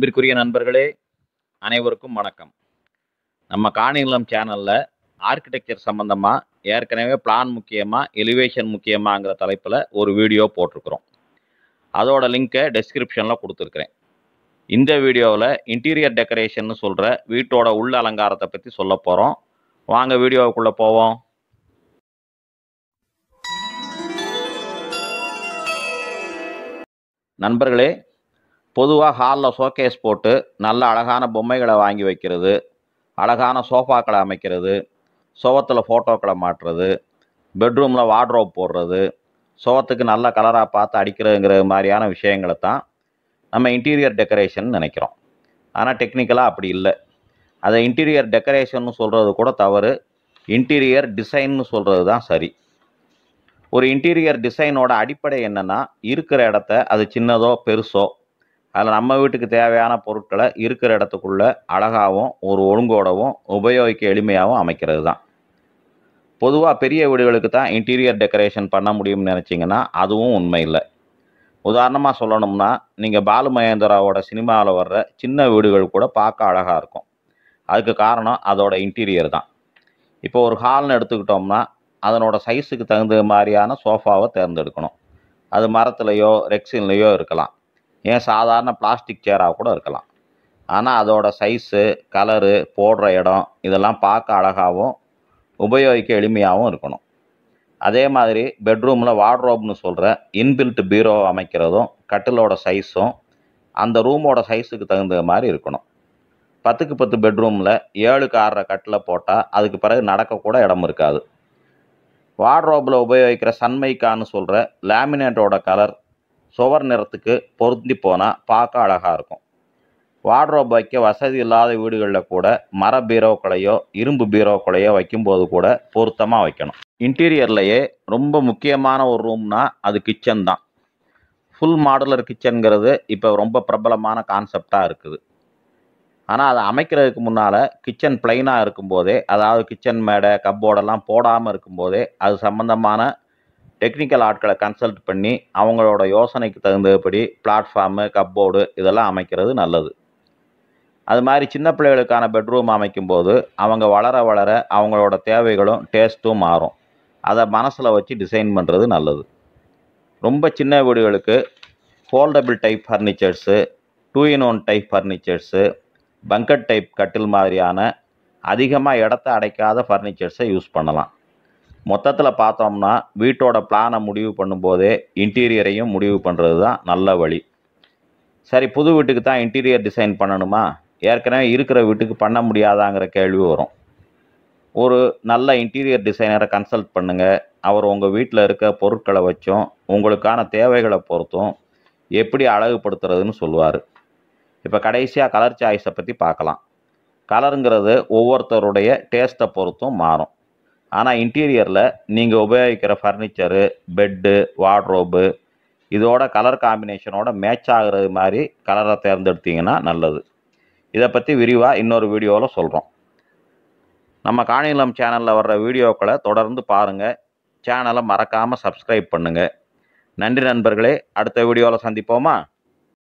அன்பிற்குரிய நண்பர்களே அனைவருக்கும் வணக்கம் நம்ம காணிலம் சேனலில் ஆர்கிடெக்சர் சம்மந்தமாக ஏற்கனவே பிளான் முக்கியமாக எலிவேஷன் முக்கியமாகங்கிற தலைப்பில் ஒரு வீடியோ போட்டிருக்கிறோம் அதோட லிங்க்கை டெஸ்கிரிப்ஷனில் கொடுத்துருக்குறேன் இந்த வீடியோவில் இன்டீரியர் டெக்கரேஷன் சொல்கிற வீட்டோட உள் அலங்காரத்தை பற்றி சொல்ல போகிறோம் வாங்க வீடியோவுக்குள்ளே போவோம் நண்பர்களே பொதுவாக ஹாலில் ஷோகேஸ் போட்டு நல்ல அழகான பொம்மைகளை வாங்கி வைக்கிறது அழகான சோஃபாக்களை அமைக்கிறது சுவத்தில் ஃபோட்டோக்களை மாட்டுறது பெட்ரூமில் வார்ட்ரோப் போடுறது சுவத்துக்கு நல்ல கலராக பார்த்து அடிக்கிறதுங்கிற மாதிரியான விஷயங்களை தான் நம்ம இன்டீரியர் டெக்கரேஷன் நினைக்கிறோம் ஆனால் டெக்னிக்கலாக அப்படி இல்லை அதை இன்டீரியர் டெக்கரேஷன் சொல்கிறது கூட தவறு இன்டீரியர் டிசைன்னு சொல்கிறது தான் சரி ஒரு இன்டீரியர் டிசைனோட அடிப்படை என்னென்னா இருக்கிற இடத்த அது சின்னதோ பெருசோ அதில் நம்ம வீட்டுக்கு தேவையான பொருட்களை இருக்கிற இடத்துக்குள்ளே அழகாகவும் ஒரு ஒழுங்கோடவும் உபயோகிக்க எளிமையாகவும் அமைக்கிறது தான் பொதுவாக பெரிய வீடுகளுக்கு தான் இன்டீரியர் டெக்கரேஷன் பண்ண முடியும்னு நினச்சிங்கன்னா அதுவும் உண்மை இல்லை உதாரணமாக சொல்லணும்னா நீங்கள் பாலு மகேந்திராவோட சினிமாவில் வர்ற சின்ன வீடுகள் கூட பார்க்க அழகாக இருக்கும் அதுக்கு காரணம் அதோட இன்டீரியர் தான் இப்போ ஒரு ஹால்னு எடுத்துக்கிட்டோம்னா அதனோட சைஸுக்கு தகுந்த மாதிரியான சோஃபாவை தேர்ந்தெடுக்கணும் அது மரத்துலேயோ ரெக்ஸின்லேயோ இருக்கலாம் ஏன் சாதாரண பிளாஸ்டிக் சேராக கூட இருக்கலாம் ஆனால் அதோட சைஸு கலரு போடுற இடம் இதெல்லாம் பார்க்க அழகாகவும் உபயோகிக்க எளிமையாகவும் இருக்கணும் அதே மாதிரி பெட்ரூமில் வார்ட்ரோப்னு சொல்கிற இன்பில்ட் பீரோ அமைக்கிறதும் கட்டிலோட சைஸும் அந்த ரூமோட சைஸுக்கு தகுந்த மாதிரி இருக்கணும் பத்துக்கு பத்து பெட்ரூமில் ஏழுக்கு ஆறரை கட்டில் போட்டால் அதுக்கு பிறகு நடக்கக்கூட இடம் இருக்காது வார்ட்ரோப்பில் உபயோகிக்கிற சன்மைக்கான்னு சொல்கிற லேமினேட்டோட கலர் சுவர் நிறத்துக்கு பொருந்தி போனால் பார்க்க அழகாக இருக்கும் வார்ட்ரோப் வைக்க வசதி இல்லாத வீடுகளில் கூட மர பீரோக்களையோ இரும்பு பீரோக்களையோ வைக்கும்போது கூட பொருத்தமாக வைக்கணும் இன்டீரியர்லேயே ரொம்ப முக்கியமான ஒரு ரூம்னா அது கிச்சன் தான் ஃபுல் மாடுலர் கிச்சனுங்கிறது இப்போ ரொம்ப பிரபலமான கான்செப்டாக இருக்குது ஆனால் அதை அமைக்கிறதுக்கு முன்னால் கிச்சன் பிளைனாக இருக்கும்போதே அதாவது கிச்சன் மேடை கப்போர்டெல்லாம் போடாமல் இருக்கும்போதே அது சம்மந்தமான டெக்னிக்கல் ஆட்களை கன்சல்ட் பண்ணி அவங்களோட யோசனைக்கு தகுந்தபடி பிளாட்ஃபார்மு கப்போர்டு இதெல்லாம் அமைக்கிறது நல்லது அது மாதிரி சின்ன பிள்ளைகளுக்கான பெட்ரூம் அமைக்கும்போது அவங்க வளர வளர அவங்களோட தேவைகளும் டேஸ்ட்டும் மாறும் அதை மனசில் வச்சு டிசைன் பண்ணுறது நல்லது ரொம்ப சின்ன வீடுகளுக்கு foldable type furnitures two in one type furnitures bunk bed type கட்டில் மாதிரியான அதிகமாக இடத்த அடைக்காத ஃபர்னிச்சர்ஸை யூஸ் பண்ணலாம் மொத்தத்தில் பார்த்தோம்னா வீட்டோட பிளானை முடிவு பண்ணும்போதே இன்டீரியரையும் முடிவு பண்ணுறது தான் நல்ல வழி சரி புது வீட்டுக்கு தான் இன்டீரியர் டிசைன் பண்ணணுமா ஏற்கனவே இருக்கிற வீட்டுக்கு பண்ண முடியாதாங்கிற கேள்வி வரும் ஒரு நல்ல இன்டீரியர் டிசைனரை கன்சல்ட் பண்ணுங்கள் அவர் உங்கள் வீட்டில் இருக்க பொருட்களை வச்சும் உங்களுக்கான தேவைகளை பொறுத்தும் எப்படி அழகுபடுத்துறதுன்னு சொல்லுவார் இப்போ கடைசியாக கலர் சாய்ஸை பற்றி பார்க்கலாம் கலருங்கிறது ஒவ்வொருத்தருடைய டேஸ்ட்டை பொறுத்தும் மாறும் ஆனால் இன்டீரியரில் நீங்கள் உபயோகிக்கிற ஃபர்னிச்சரு பெட்டு வார்ட்ரோபு இதோட கலர் காம்பினேஷனோட மேட்ச் ஆகிறது மாதிரி கலரை தேர்ந்தெடுத்தீங்கன்னா நல்லது இதை பற்றி விரிவாக இன்னொரு வீடியோவில் சொல்கிறோம் நம்ம காணிலம் சேனலில் வர்ற வீடியோக்களை தொடர்ந்து பாருங்கள் சேனலை மறக்காமல் சப்ஸ்கிரைப் பண்ணுங்கள் நன்றி நண்பர்களே அடுத்த வீடியோவில் சந்திப்போமா